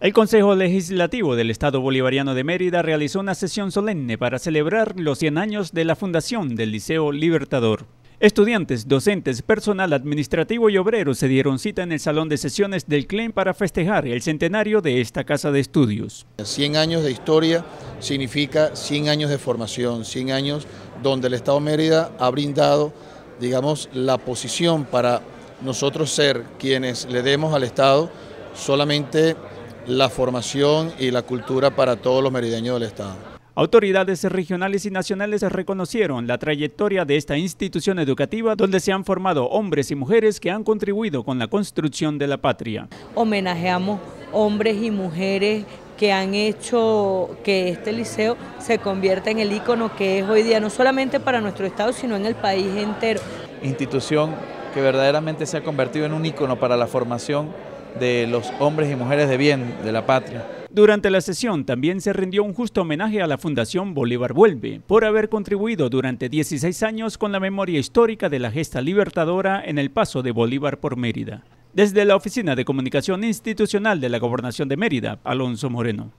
El Consejo Legislativo del Estado Bolivariano de Mérida realizó una sesión solemne para celebrar los 100 años de la fundación del Liceo Libertador. Estudiantes, docentes, personal administrativo y obreros se dieron cita en el Salón de Sesiones del CLEM para festejar el centenario de esta casa de estudios. 100 años de historia significa 100 años de formación, 100 años donde el Estado Mérida ha brindado, digamos, la posición para nosotros ser quienes le demos al Estado solamente la formación y la cultura para todos los merideños del Estado. Autoridades regionales y nacionales reconocieron la trayectoria de esta institución educativa donde se han formado hombres y mujeres que han contribuido con la construcción de la patria. Homenajeamos hombres y mujeres que han hecho que este liceo se convierta en el ícono que es hoy día, no solamente para nuestro estado, sino en el país entero. Institución que verdaderamente se ha convertido en un ícono para la formación de los hombres y mujeres de bien de la patria. Durante la sesión también se rindió un justo homenaje a la Fundación Bolívar Vuelve por haber contribuido durante 16 años con la memoria histórica de la gesta libertadora en el paso de Bolívar por Mérida. Desde la Oficina de Comunicación Institucional de la Gobernación de Mérida, Alonso Moreno.